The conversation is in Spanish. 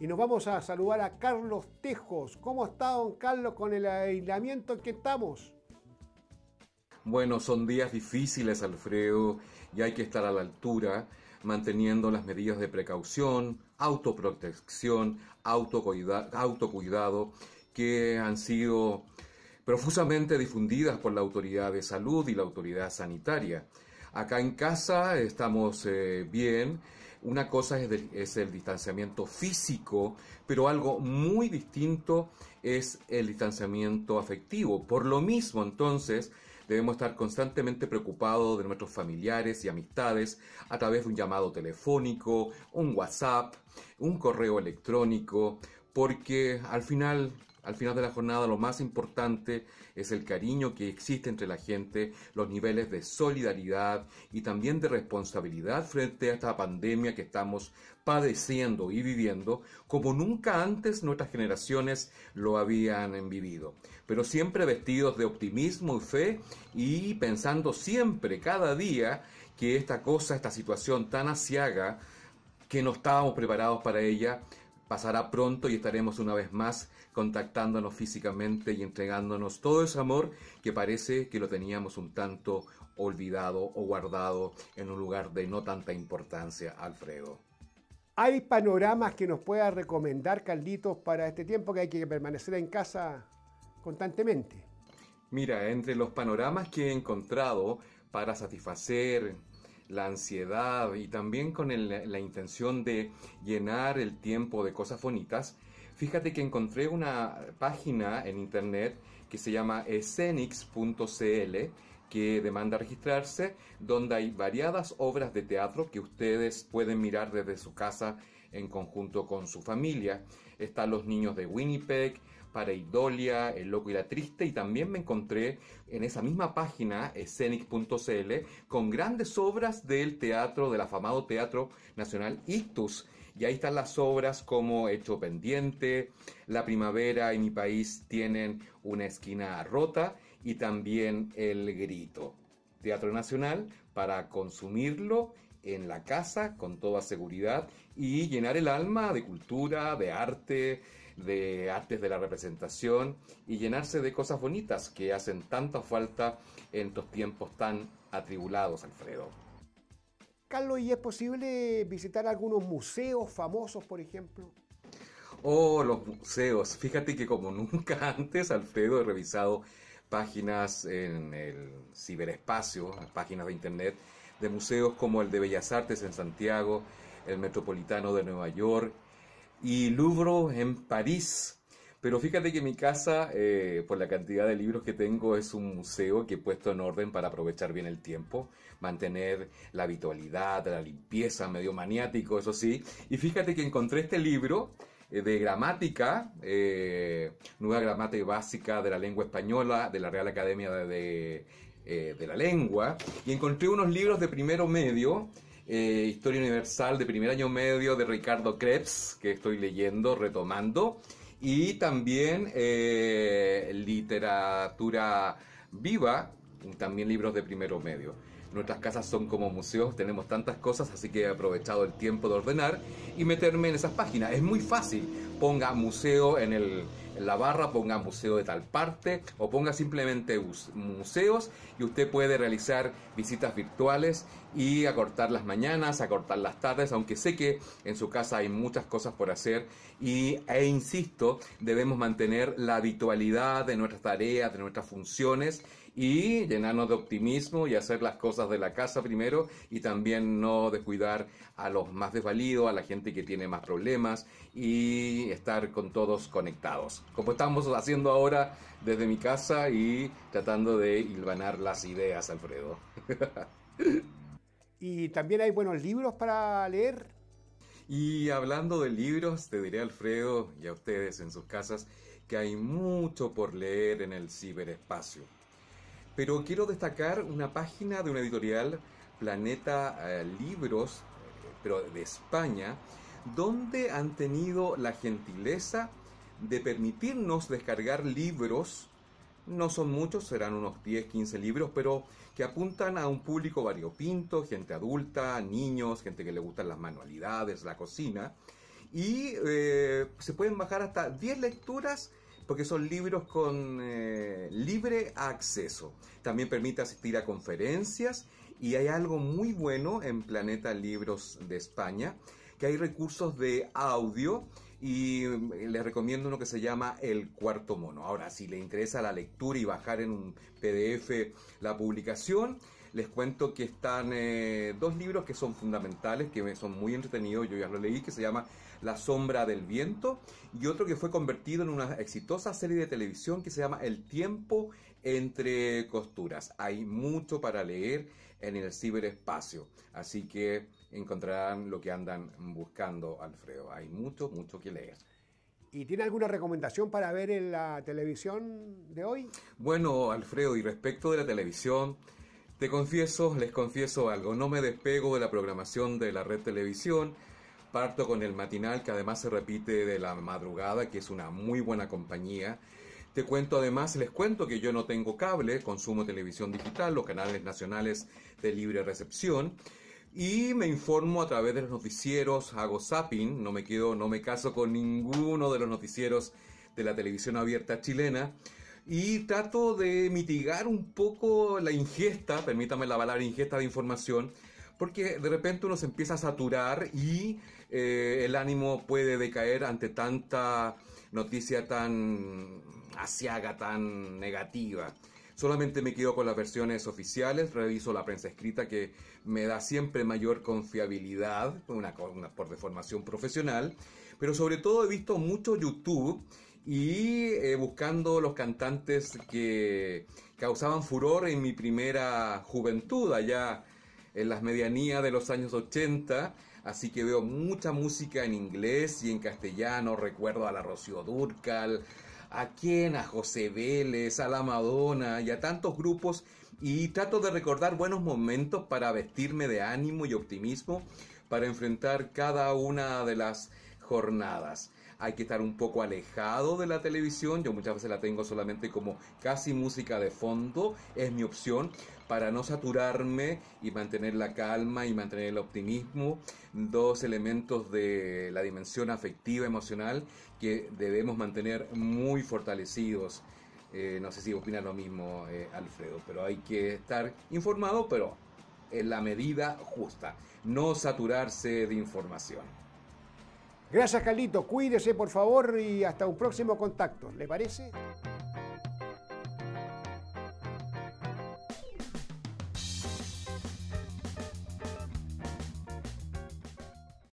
Y nos vamos a saludar a Carlos Tejos. ¿Cómo está, don Carlos, con el aislamiento que estamos? Bueno, son días difíciles, Alfredo, y hay que estar a la altura, manteniendo las medidas de precaución, autoprotección, autocuidado, que han sido profusamente difundidas por la autoridad de salud y la autoridad sanitaria. Acá en casa estamos eh, bien, una cosa es, el distanciamiento físico, pero algo muy distinto es el distanciamiento afectivo. Por lo mismo, entonces, debemos estar constantemente preocupados de nuestros familiares y amistades a través de un llamado telefónico, un WhatsApp, un correo electrónico, porque al final al final de la jornada lo más importante es el cariño que existe entre la gente, los niveles de solidaridad y también de responsabilidad frente a esta pandemia que estamos padeciendo y viviendo como nunca antes nuestras generaciones lo habían vivido. Pero siempre vestidos de optimismo y fe y pensando siempre, cada día, que esta cosa, esta situación tan asiaga, que no estábamos preparados para ella, pasará pronto y estaremos una vez más contactándonos físicamente y entregándonos todo ese amor que parece que lo teníamos un tanto olvidado o guardado en un lugar de no tanta importancia, Alfredo. ¿Hay panoramas que nos pueda recomendar, calditos para este tiempo que hay que permanecer en casa constantemente? Mira, entre los panoramas que he encontrado para satisfacer la ansiedad y también con la intención de llenar el tiempo de cosas bonitas, fíjate que encontré una página en internet que se llama escenix.cl que demanda registrarse, donde hay variadas obras de teatro que ustedes pueden mirar desde su casa en conjunto con su familia. Están los niños de Winnipeg, Pareidolia, El Loco y la Triste y también me encontré en esa misma página, scenic.cl, con grandes obras del teatro, del afamado Teatro Nacional Ictus. Y ahí están las obras como Hecho Pendiente, La Primavera y Mi País tienen una esquina rota y también El Grito. Teatro Nacional para consumirlo en la casa con toda seguridad y llenar el alma de cultura, de arte, de artes de la representación y llenarse de cosas bonitas que hacen tanta falta en estos tiempos tan atribulados, Alfredo. Carlos, ¿y es posible visitar algunos museos famosos, por ejemplo? Oh, los museos. Fíjate que como nunca antes, Alfredo, he revisado páginas en el ciberespacio, páginas de internet, de museos como el de Bellas Artes en Santiago, el Metropolitano de Nueva York y Louvre en París. Pero fíjate que mi casa, eh, por la cantidad de libros que tengo, es un museo que he puesto en orden para aprovechar bien el tiempo, mantener la habitualidad, la limpieza, medio maniático, eso sí. Y fíjate que encontré este libro eh, de gramática, eh, nueva gramática básica de la lengua española, de la Real Academia de eh, de la lengua, y encontré unos libros de primero medio, eh, Historia Universal de primer año medio de Ricardo Krebs, que estoy leyendo, retomando, y también eh, literatura viva, también libros de primero medio. Nuestras casas son como museos, tenemos tantas cosas, así que he aprovechado el tiempo de ordenar y meterme en esas páginas. Es muy fácil. Ponga museo en el, la barra ponga museo de tal parte o ponga simplemente museos y usted puede realizar visitas virtuales y acortar las mañanas, acortar las tardes, aunque sé que en su casa hay muchas cosas por hacer y, e insisto, debemos mantener la habitualidad de nuestras tareas, de nuestras funciones y llenarnos de optimismo y hacer las cosas de la casa primero y también no descuidar a los más desvalidos, a la gente que tiene más problemas y estar con todos conectados, como estamos haciendo ahora desde mi casa y tratando de hilvanar las ideas, Alfredo. y también hay buenos libros para leer. Y hablando de libros, te diré Alfredo y a ustedes en sus casas que hay mucho por leer en el ciberespacio pero quiero destacar una página de una editorial, Planeta eh, Libros, eh, pero de España, donde han tenido la gentileza de permitirnos descargar libros no son muchos, serán unos 10, 15 libros, pero que apuntan a un público variopinto, gente adulta, niños, gente que le gustan las manualidades, la cocina. Y eh, se pueden bajar hasta 10 lecturas porque son libros con eh, libre acceso. También permite asistir a conferencias y hay algo muy bueno en Planeta Libros de España, que hay recursos de audio y eh, les recomiendo uno que se llama El Cuarto Mono. Ahora, si le interesa la lectura y bajar en un PDF la publicación, les cuento que están eh, dos libros que son fundamentales, que son muy entretenidos, yo ya lo leí, que se llama La sombra del viento, y otro que fue convertido en una exitosa serie de televisión que se llama El tiempo entre costuras. Hay mucho para leer en el ciberespacio, así que encontrarán lo que andan buscando, Alfredo. Hay mucho, mucho que leer. ¿Y tiene alguna recomendación para ver en la televisión de hoy? Bueno, Alfredo, y respecto de la televisión, te confieso, les confieso algo, no me despego de la programación de la red televisión, parto con el matinal que además se repite de la madrugada, que es una muy buena compañía. Te cuento además, les cuento que yo no tengo cable, consumo televisión digital, los canales nacionales de libre recepción. Y me informo a través de los noticieros, hago zapping, no me quedo, no me caso con ninguno de los noticieros de la televisión abierta chilena y trato de mitigar un poco la ingesta, permítame la palabra ingesta de información, porque de repente uno se empieza a saturar y eh, el ánimo puede decaer ante tanta noticia tan asiaga, tan negativa. Solamente me quedo con las versiones oficiales, reviso la prensa escrita que me da siempre mayor confiabilidad, una, por deformación profesional, pero sobre todo he visto mucho YouTube y eh, buscando los cantantes que causaban furor en mi primera juventud allá en las medianías de los años 80, así que veo mucha música en inglés y en castellano, recuerdo a la Rocío Durcal, ¿A quién? A José Vélez, a la Madonna y a tantos grupos. Y trato de recordar buenos momentos para vestirme de ánimo y optimismo para enfrentar cada una de las jornadas hay que estar un poco alejado de la televisión, yo muchas veces la tengo solamente como casi música de fondo, es mi opción para no saturarme y mantener la calma y mantener el optimismo, dos elementos de la dimensión afectiva emocional que debemos mantener muy fortalecidos. Eh, no sé si opinan lo mismo eh, Alfredo, pero hay que estar informado, pero en la medida justa, no saturarse de información. Gracias, Carlito. Cuídese, por favor, y hasta un próximo contacto. ¿Le parece?